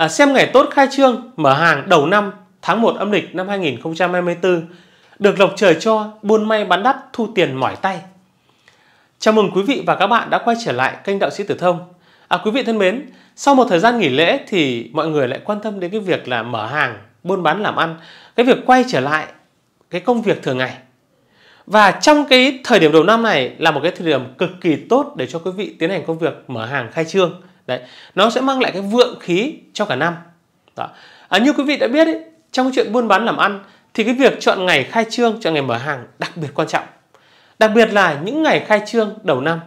À, xem ngày tốt khai trương mở hàng đầu năm tháng 1 âm lịch năm 2024 được lộc trời cho buôn may bán đắt thu tiền mỏi tay. Chào mừng quý vị và các bạn đã quay trở lại kênh Đạo sĩ Tử Thông. À, quý vị thân mến, sau một thời gian nghỉ lễ thì mọi người lại quan tâm đến cái việc là mở hàng, buôn bán làm ăn, cái việc quay trở lại cái công việc thường ngày. Và trong cái thời điểm đầu năm này là một cái thời điểm cực kỳ tốt để cho quý vị tiến hành công việc mở hàng khai trương đấy nó sẽ mang lại cái vượng khí cho cả năm đó. À, như quý vị đã biết ấy, trong chuyện buôn bán làm ăn thì cái việc chọn ngày khai trương chọn ngày mở hàng đặc biệt quan trọng đặc biệt là những ngày khai trương đầu năm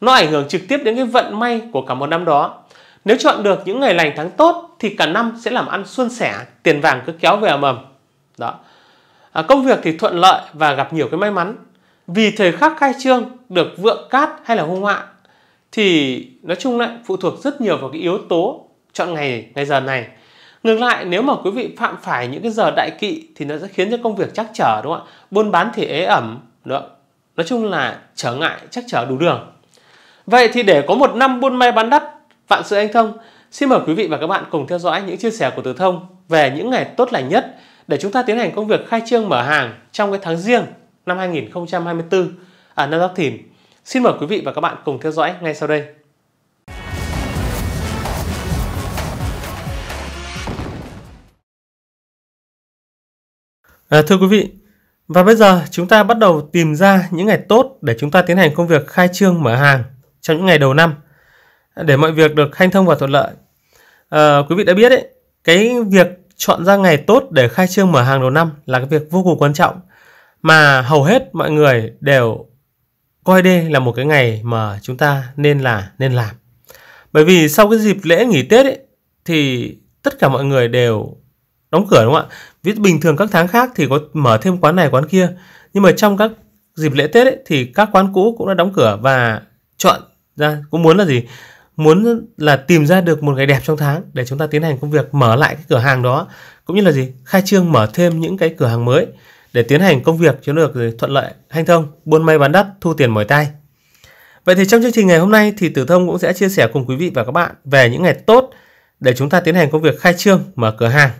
nó ảnh hưởng trực tiếp đến cái vận may của cả một năm đó nếu chọn được những ngày lành tháng tốt thì cả năm sẽ làm ăn suôn sẻ tiền vàng cứ kéo về mầm đó à, công việc thì thuận lợi và gặp nhiều cái may mắn vì thời khắc khai trương được vượng cát hay là hung họa thì nói chung lại phụ thuộc rất nhiều vào cái yếu tố chọn ngày ngày giờ này ngược lại nếu mà quý vị phạm phải những cái giờ đại kỵ thì nó sẽ khiến cho công việc chắc trở đúng không ạ buôn bán thì ế ẩm đúng không? nói chung là trở ngại chắc trở đủ đường vậy thì để có một năm buôn may bán đắt vạn sự anh thông xin mời quý vị và các bạn cùng theo dõi những chia sẻ của từ thông về những ngày tốt lành nhất để chúng ta tiến hành công việc khai trương mở hàng trong cái tháng riêng năm 2024 ở năm Giáp Thìn Xin mời quý vị và các bạn cùng theo dõi ngay sau đây. À, thưa quý vị, và bây giờ chúng ta bắt đầu tìm ra những ngày tốt để chúng ta tiến hành công việc khai trương mở hàng trong những ngày đầu năm để mọi việc được hanh thông và thuận lợi. À, quý vị đã biết đấy, cái việc chọn ra ngày tốt để khai trương mở hàng đầu năm là cái việc vô cùng quan trọng mà hầu hết mọi người đều coi đây là một cái ngày mà chúng ta nên là nên làm. Bởi vì sau cái dịp lễ nghỉ Tết ấy, thì tất cả mọi người đều đóng cửa đúng không ạ? Viết bình thường các tháng khác thì có mở thêm quán này quán kia, nhưng mà trong các dịp lễ Tết ấy, thì các quán cũ cũng đã đóng cửa và chọn ra cũng muốn là gì? Muốn là tìm ra được một ngày đẹp trong tháng để chúng ta tiến hành công việc mở lại cái cửa hàng đó cũng như là gì? Khai trương mở thêm những cái cửa hàng mới để tiến hành công việc chiến lược thuận lợi, hanh thông, buôn may bán đất, thu tiền mỏi tay. Vậy thì trong chương trình ngày hôm nay thì Tử Thông cũng sẽ chia sẻ cùng quý vị và các bạn về những ngày tốt để chúng ta tiến hành công việc khai trương mở cửa hàng.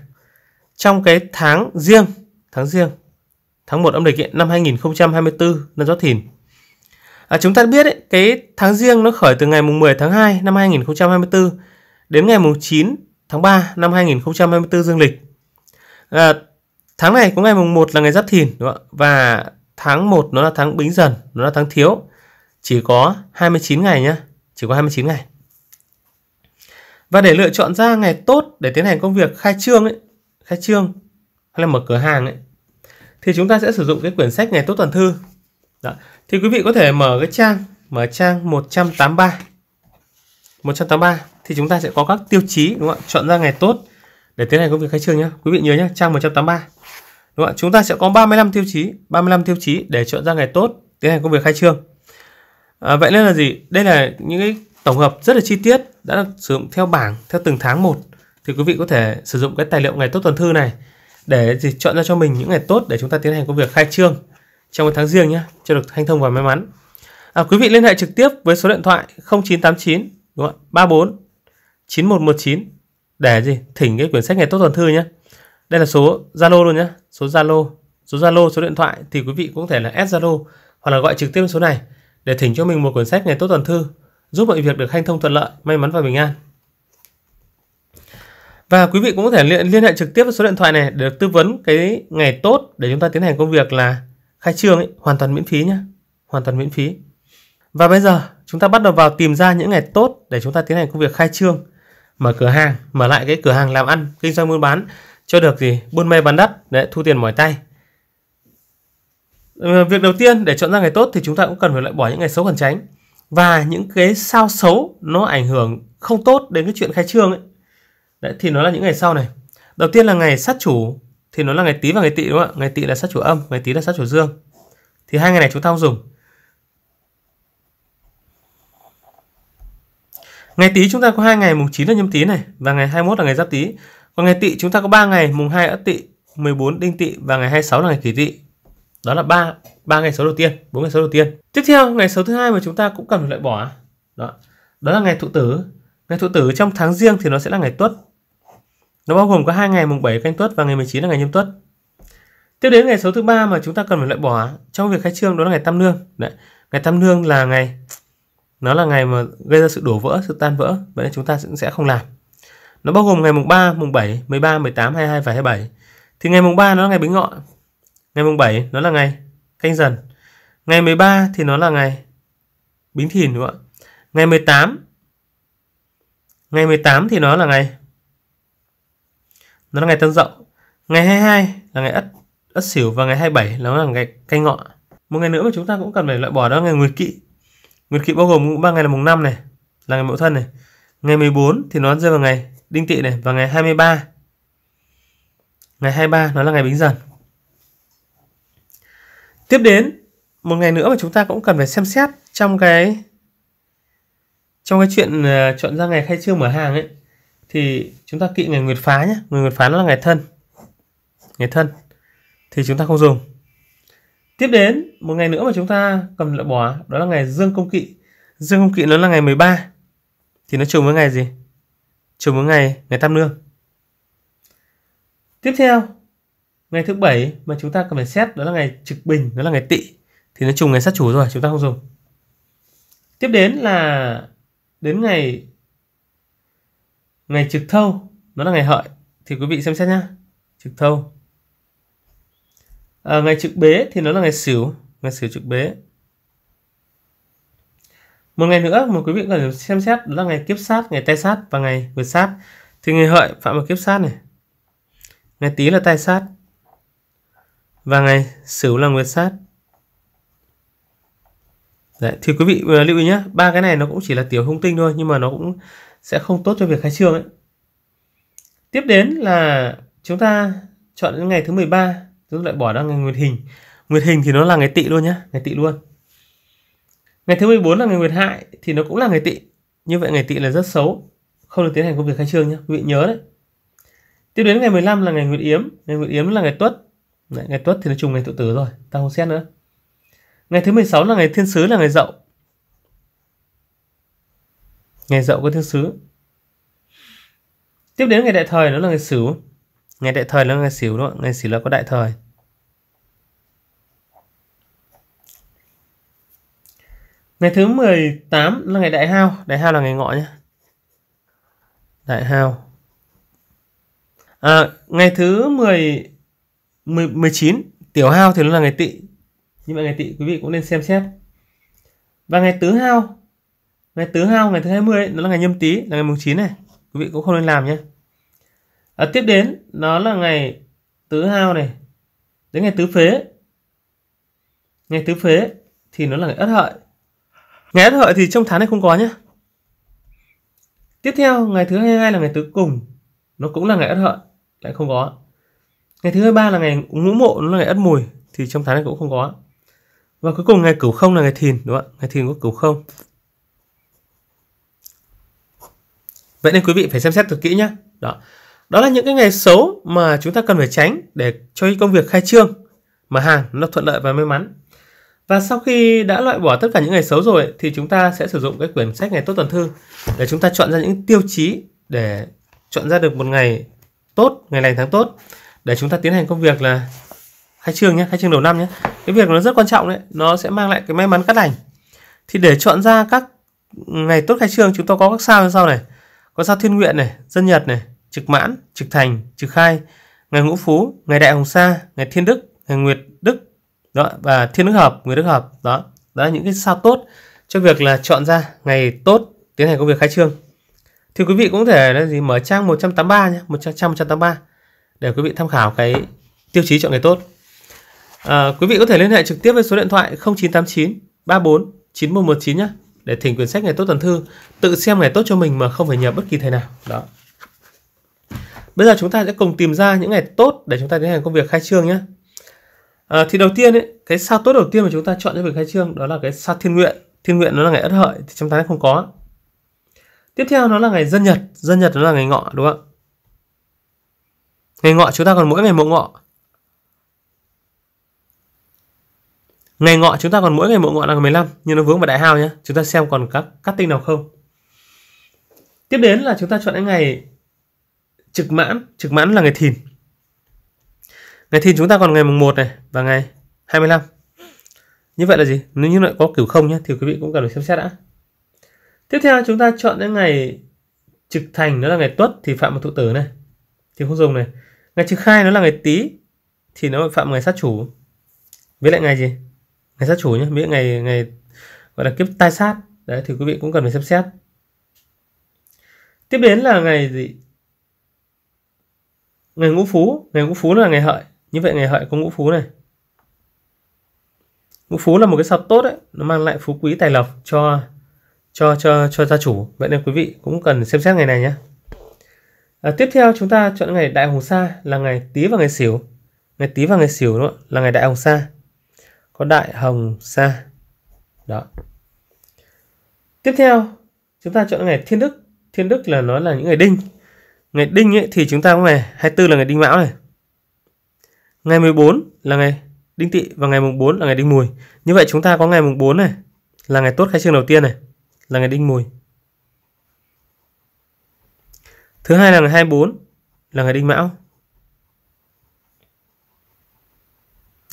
Trong cái tháng riêng, tháng riêng, tháng 1 âm lịch ấy, năm 2024 năm Giáp Thìn. À, chúng ta biết ấy, cái tháng riêng nó khởi từ ngày mùng 10 tháng 2 năm 2024 đến ngày mùng 9 tháng 3 năm 2024 dương lịch. À, Tháng này có ngày mùng 1 là ngày Giáp Thìn đúng không ạ? Và tháng 1 nó là tháng Bính Dần, nó là tháng thiếu. Chỉ có 29 ngày nhá, chỉ có 29 ngày. Và để lựa chọn ra ngày tốt để tiến hành công việc khai trương ấy, khai trương hay là mở cửa hàng ấy thì chúng ta sẽ sử dụng cái quyển sách ngày tốt tuần thư. Đó. Thì quý vị có thể mở cái trang mở trang 183. 183 thì chúng ta sẽ có các tiêu chí đúng không ạ? Chọn ra ngày tốt để tiến hành công việc khai trương nhé. Quý vị nhớ nhé, trang 183. Đúng không? Chúng ta sẽ có 35 tiêu chí, 35 tiêu chí để chọn ra ngày tốt tiến hành công việc khai trương. À, vậy nên là gì? Đây là những cái tổng hợp rất là chi tiết đã được sử dụng theo bảng theo từng tháng một thì quý vị có thể sử dụng cái tài liệu ngày tốt tuần thư này để gì chọn ra cho mình những ngày tốt để chúng ta tiến hành công việc khai trương trong một tháng riêng nhé cho được hanh thông và may mắn à, quý vị liên hệ trực tiếp với số điện thoại 0989 đúng không? 34 9119 để gì thỉnh cái quyển sách ngày tốt tuần thư nhé đây là số Zalo luôn nhé số Zalo số Zalo số điện thoại thì quý vị cũng thể là add Zalo hoặc là gọi trực tiếp số này để thỉnh cho mình một cuốn sách ngày tốt tuần thư giúp mọi việc được hanh thông thuận lợi may mắn và bình an và quý vị cũng có thể liên hệ trực tiếp với số điện thoại này để được tư vấn cái ngày tốt để chúng ta tiến hành công việc là khai trương ấy, hoàn toàn miễn phí nhé hoàn toàn miễn phí và bây giờ chúng ta bắt đầu vào tìm ra những ngày tốt để chúng ta tiến hành công việc khai trương mở cửa hàng mở lại cái cửa hàng làm ăn kinh doanh buôn bán cho được gì buôn may bán đắt đấy thu tiền mỏi tay ờ, việc đầu tiên để chọn ra ngày tốt thì chúng ta cũng cần phải loại bỏ những ngày xấu cần tránh và những cái sao xấu nó ảnh hưởng không tốt đến cái chuyện khai trương ấy đấy thì nó là những ngày sau này đầu tiên là ngày sát chủ thì nó là ngày tý và ngày tỵ đúng không ạ ngày tỵ là sát chủ âm ngày tý là sát chủ dương thì hai ngày này chúng ta không dùng ngày tý chúng ta có hai ngày mùng 9 là nhâm tý này và ngày 21 là ngày giáp tý còn ngày tỵ chúng ta có 3 ngày, mùng 2 ất tỵ, 14 đinh tỵ và ngày 26 là ngày kỷ tỵ. Đó là 3 3 ngày số đầu tiên, 4 ngày số đầu tiên. Tiếp theo, ngày số thứ hai mà chúng ta cũng cần phải loại bỏ. Đó. Đó là ngày thụ tử. Ngày thụ tử trong tháng riêng thì nó sẽ là ngày tuất. Nó bao gồm có hai ngày mùng 7 canh tuất và ngày 19 là ngày nhâm tuất. Tiếp đến ngày số thứ ba mà chúng ta cần phải loại bỏ trong việc khai trương đó là ngày tam nương. Đấy. Ngày tam nương là ngày nó là ngày mà gây ra sự đổ vỡ, sự tan vỡ. Vậy nên chúng ta cũng sẽ không làm. Nó bao gồm ngày mùng 3, mùng 7, 13, 18, 22 và 27. Thì ngày mùng 3 nó là ngày Bính Ngọ. Ngày mùng 7 nó là ngày Canh Dần. Ngày 13 thì nó là ngày Bính Thìn đúng không ạ? Ngày 18 Ngày 18 thì nó là ngày Nó là ngày Tân Dậu. Ngày 22 là ngày Ất Ất Sửu và ngày 27 nó là ngày Canh Ngọ. Một ngày nữa mà chúng ta cũng cần phải loại bỏ đó là ngày Nguyệt Kỵ. Nguyệt Kỵ bao gồm ba ngày là mùng 5 này, là ngày Mậu Thân này. Ngày 14 thì nó rơi vào ngày đinh tỵ này và ngày 23 ngày 23 nó là ngày bính dần tiếp đến một ngày nữa mà chúng ta cũng cần phải xem xét trong cái trong cái chuyện à, chọn ra ngày khai trương mở hàng ấy thì chúng ta kỵ ngày nguyệt phá nhé ngày nguyệt phá nó là ngày thân ngày thân thì chúng ta không dùng tiếp đến một ngày nữa mà chúng ta cần loại bỏ đó là ngày dương công kỵ dương công kỵ nó là ngày 13 thì nó trùng với ngày gì chiều mỗi ngày ngày tam nương. Tiếp theo, ngày thứ bảy mà chúng ta cần phải xét đó là ngày trực bình, đó là ngày tỵ thì nó trùng ngày sát chủ rồi, chúng ta không dùng. Tiếp đến là đến ngày ngày trực thâu, nó là ngày hợi thì quý vị xem xét nhá. Trực thâu. À, ngày trực bế thì nó là ngày sửu, ngày sửu trực bế. Một ngày nữa, một quý vị có thể xem xét đó là ngày kiếp sát, ngày tai sát và ngày vượt sát. Thì ngày hợi phạm vào kiếp sát này. Ngày tí là tai sát. Và ngày sửu là nguyệt sát. Đấy, thì quý vị à, lưu ý nhé, ba cái này nó cũng chỉ là tiểu hung tinh thôi nhưng mà nó cũng sẽ không tốt cho việc khai trương ấy. Tiếp đến là chúng ta chọn đến ngày thứ 13, chúng ta lại bỏ ra ngày nguyệt hình. Nguyệt hình thì nó là ngày tị luôn nhé, ngày tị luôn ngày thứ 14 là ngày Nguyệt Hại thì nó cũng là ngày tị như vậy ngày tị là rất xấu không được tiến hành công việc khai trương nhé quý vị nhớ đấy tiếp đến ngày 15 là ngày Nguyệt Yếm ngày Nguyệt Yếm là ngày Tuất đấy, ngày Tuất thì nó trùng ngày tự tử rồi ta không xét nữa ngày thứ 16 là ngày Thiên Sứ là ngày Dậu ngày Dậu có Thiên Sứ tiếp đến ngày Đại Thời nó là ngày Sửu ngày Đại Thời là ngày Sửu đúng không ngày Sửu là có Đại Thời Ngày thứ 18 là ngày đại hao. Đại hao là ngày ngọ nhé. Đại hao. À, ngày thứ 10, 10 19 tiểu hao thì nó là ngày tỵ. Nhưng mà ngày tỵ quý vị cũng nên xem xét. Và ngày tứ hao. Ngày tứ hao ngày thứ 20 ấy, nó là ngày nhâm tý là ngày mùng 9 này. Quý vị cũng không nên làm nhé. À, tiếp đến nó là ngày tứ hao này. Đến ngày tứ phế. Ngày tứ phế thì nó là ngày ất hợi Ngày Ất Hợi thì trong tháng này không có nhé. Tiếp theo, ngày thứ 22 là ngày tứ cùng. Nó cũng là ngày Ất Hợi, lại không có. Ngày thứ 23 là ngày ngũ mộ, nó là ngày Ất Mùi thì trong tháng này cũng không có. Và cuối cùng ngày Cửu Không là ngày Thìn đúng không ạ? Ngày Thìn có Cửu Không. Vậy nên quý vị phải xem xét thật kỹ nhé. Đó. Đó là những cái ngày xấu mà chúng ta cần phải tránh để cho công việc khai trương mà hàng nó thuận lợi và may mắn. Và sau khi đã loại bỏ tất cả những ngày xấu rồi thì chúng ta sẽ sử dụng cái quyển sách ngày tốt tuần thư để chúng ta chọn ra những tiêu chí để chọn ra được một ngày tốt, ngày lành tháng tốt để chúng ta tiến hành công việc là khai trương nhé, khai trương đầu năm nhé. Cái việc nó rất quan trọng đấy, nó sẽ mang lại cái may mắn cát lành. Thì để chọn ra các ngày tốt khai trương chúng ta có các sao như sau này. Có sao thiên nguyện này, dân nhật này, trực mãn, trực thành, trực khai, ngày ngũ phú, ngày đại hồng sa, ngày thiên đức, ngày nguyệt đức, đó và thiên đức hợp người đức hợp đó đó là những cái sao tốt cho việc là chọn ra ngày tốt tiến hành công việc khai trương thì quý vị cũng thể là gì mở trang 183 nhé 100 183 để quý vị tham khảo cái tiêu chí chọn ngày tốt à, quý vị có thể liên hệ trực tiếp với số điện thoại 0989 34 9119 nhé để thỉnh quyển sách ngày tốt tuần thư tự xem ngày tốt cho mình mà không phải nhờ bất kỳ thầy nào đó bây giờ chúng ta sẽ cùng tìm ra những ngày tốt để chúng ta tiến hành công việc khai trương nhé à, thì đầu tiên ấy, cái sao tốt đầu tiên mà chúng ta chọn cho việc khai trương đó là cái sao thiên nguyện thiên nguyện nó là ngày ất hợi thì trong tháng không có tiếp theo nó là ngày dân nhật dân nhật nó là ngày ngọ đúng không ngày ngọ chúng ta còn mỗi ngày mộ ngọ ngày ngọ chúng ta còn mỗi ngày mộ ngọ là ngày 15 nhưng nó vướng vào đại hao nhé chúng ta xem còn các các tinh nào không tiếp đến là chúng ta chọn cái ngày trực mãn trực mãn là ngày thìn Ngày thìn chúng ta còn ngày mùng 1 này và ngày 25. Như vậy là gì? Nếu như lại có kiểu không nhé thì quý vị cũng cần phải xem xét đã. Tiếp theo chúng ta chọn những ngày trực thành đó là ngày tuất thì phạm một thụ tử này thì không dùng này. Ngày trực khai nó là ngày tý thì nó phạm ngày sát chủ. Với lại ngày gì? Ngày sát chủ nhé, với ngày ngày gọi là kiếp tai sát. Đấy thì quý vị cũng cần phải xem xét. Tiếp đến là ngày gì? Ngày ngũ phú, ngày ngũ phú là ngày hợi như vậy ngày hợi có ngũ phú này ngũ phú là một cái sập tốt đấy nó mang lại phú quý tài lộc cho cho cho cho gia chủ vậy nên quý vị cũng cần xem xét ngày này nhé à, tiếp theo chúng ta chọn ngày đại hồng sa là ngày tý và ngày xỉu ngày tý và ngày xỉu đó là ngày đại hồng sa có đại hồng sa đó tiếp theo chúng ta chọn ngày thiên đức thiên đức là nó là những ngày đinh ngày đinh ấy, thì chúng ta có ngày 24 là ngày đinh mão này Ngày 14 là ngày Đinh Tỵ và ngày mùng 4 là ngày Đinh Mùi. Như vậy chúng ta có ngày mùng 4 này là ngày tốt khai trương đầu tiên này, là ngày Đinh Mùi. Thứ hai là ngày 24 là ngày Đinh Mão.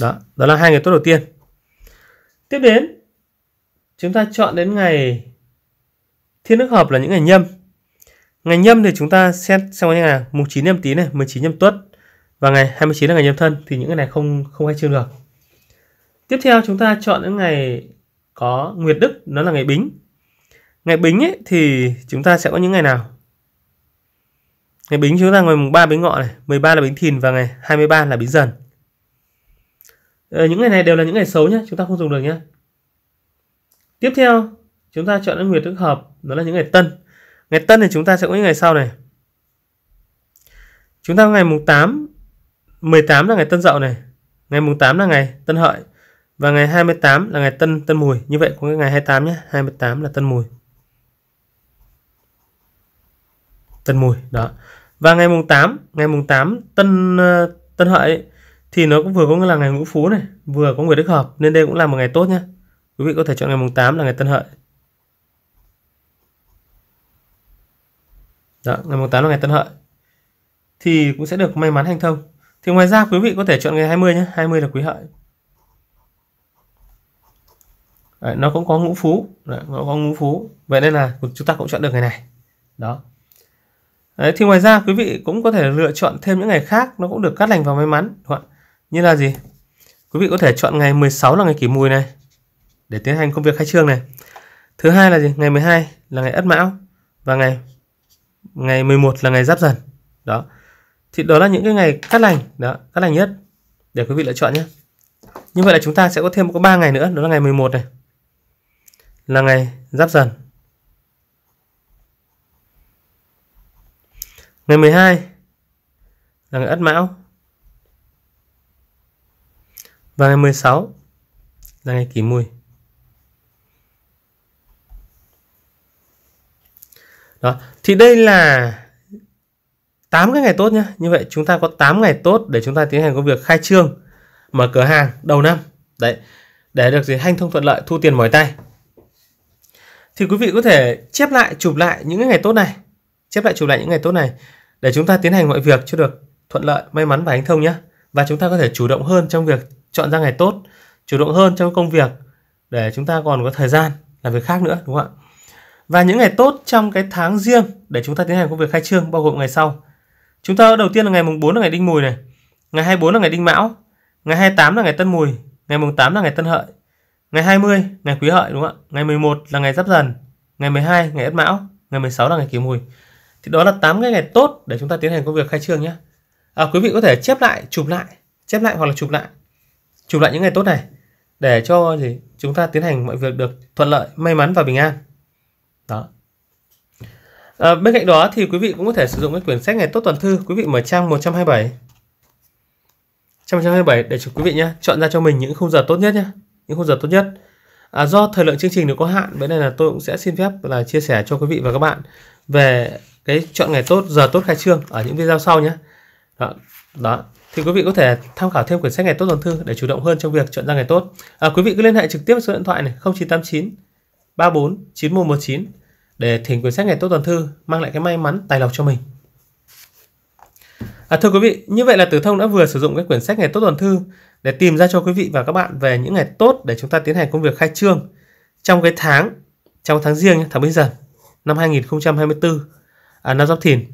Đó, đó là hai ngày tốt đầu tiên. Tiếp đến chúng ta chọn đến ngày Thiên nước hợp là những ngày nhâm. Ngày nhâm thì chúng ta xét xem như là mùng 9 nhâm tí này, 19 nhâm tuất, và ngày 29 là ngày nhâm thân thì những cái này không không hay chương được tiếp theo chúng ta chọn những ngày có nguyệt đức nó là ngày bính ngày bính ấy, thì chúng ta sẽ có những ngày nào ngày bính chúng ta ngày mùng 3 bính ngọ này 13 là bính thìn và ngày 23 là bính dần ờ, những ngày này đều là những ngày xấu nhé chúng ta không dùng được nhé tiếp theo chúng ta chọn những nguyệt đức hợp đó là những ngày tân ngày tân thì chúng ta sẽ có những ngày sau này chúng ta ngày mùng 8 18 là ngày Tân Dậu này, ngày mùng 8 là ngày Tân Hợi và ngày 28 là ngày Tân Tân Mùi. Như vậy có cái ngày 28 nhé, 28 là Tân Mùi. Tân Mùi đó. Và ngày mùng 8, ngày mùng 8 Tân ờ, Tân Hợi ấy, thì nó cũng vừa có là ngày Ngũ Phú này, vừa có người Đức Hợp nên đây cũng là một ngày tốt nhé. Quý vị có thể chọn ngày mùng 8 là ngày Tân Hợi. Đó, ngày mùng 8 là ngày Tân Hợi thì cũng sẽ được may mắn hành thông. Thì ngoài ra quý vị có thể chọn ngày 20 nhé, 20 là quý hợi. Đấy, nó cũng có ngũ phú, Đấy, nó có ngũ phú. Vậy nên là chúng ta cũng chọn được ngày này. Đó. Đấy, thì ngoài ra quý vị cũng có thể lựa chọn thêm những ngày khác nó cũng được cát lành vào may mắn. Đúng không? Như là gì? Quý vị có thể chọn ngày 16 là ngày kỷ mùi này để tiến hành công việc khai trương này. Thứ hai là gì? Ngày 12 là ngày Ất Mão và ngày ngày 11 là ngày Giáp Dần. Đó thì đó là những cái ngày cắt lành đó cắt lành nhất để quý vị lựa chọn nhé như vậy là chúng ta sẽ có thêm có 3 ngày nữa đó là ngày 11 này là ngày giáp dần ngày 12 là ngày ất mão và ngày 16 là ngày kỷ mùi đó thì đây là 8 cái ngày tốt nhé như vậy chúng ta có 8 ngày tốt để chúng ta tiến hành công việc khai trương mở cửa hàng đầu năm đấy để được gì hanh thông thuận lợi thu tiền mỏi tay thì quý vị có thể chép lại chụp lại những cái ngày tốt này chép lại chụp lại những ngày tốt này để chúng ta tiến hành mọi việc cho được thuận lợi may mắn và hanh thông nhé và chúng ta có thể chủ động hơn trong việc chọn ra ngày tốt chủ động hơn trong công việc để chúng ta còn có thời gian làm việc khác nữa đúng không ạ và những ngày tốt trong cái tháng riêng để chúng ta tiến hành công việc khai trương bao gồm ngày sau Chúng ta đầu tiên là ngày mùng 4 là ngày đinh mùi này, ngày 24 là ngày đinh mão, ngày 28 là ngày tân mùi, ngày mùng 8 là ngày tân hợi, ngày 20 ngày quý hợi đúng không ạ? Ngày 11 là ngày giáp dần, ngày 12 ngày ất mão, ngày 16 là ngày kỷ mùi. Thì đó là 8 cái ngày tốt để chúng ta tiến hành công việc khai trương nhé. À, quý vị có thể chép lại, chụp lại, chép lại hoặc là chụp lại, chụp lại những ngày tốt này để cho gì chúng ta tiến hành mọi việc được thuận lợi, may mắn và bình an. Đó. À, bên cạnh đó thì quý vị cũng có thể sử dụng cái quyển sách ngày tốt tuần thư, quý vị mở trang 127. Trang 127 để cho quý vị nhé, chọn ra cho mình những khung giờ tốt nhất nhé, những khung giờ tốt nhất. À, do thời lượng chương trình được có hạn, vậy nên là tôi cũng sẽ xin phép là chia sẻ cho quý vị và các bạn về cái chọn ngày tốt, giờ tốt khai trương ở những video sau nhé. Đó, đó. Thì quý vị có thể tham khảo thêm quyển sách ngày tốt tuần thư để chủ động hơn trong việc chọn ra ngày tốt. À, quý vị cứ liên hệ trực tiếp số điện thoại này 0989 34 9119 để thỉnh quyển sách ngày tốt tuần thư mang lại cái may mắn tài lộc cho mình. À, thưa quý vị, như vậy là Tử Thông đã vừa sử dụng cái quyển sách ngày tốt tuần thư để tìm ra cho quý vị và các bạn về những ngày tốt để chúng ta tiến hành công việc khai trương trong cái tháng trong tháng riêng tháng bây giờ năm 2024 à, năm Giáp Thìn.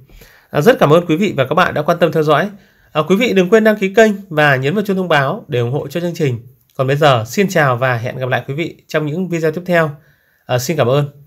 À, rất cảm ơn quý vị và các bạn đã quan tâm theo dõi. À, quý vị đừng quên đăng ký kênh và nhấn vào chuông thông báo để ủng hộ cho chương trình. Còn bây giờ xin chào và hẹn gặp lại quý vị trong những video tiếp theo. À, xin cảm ơn.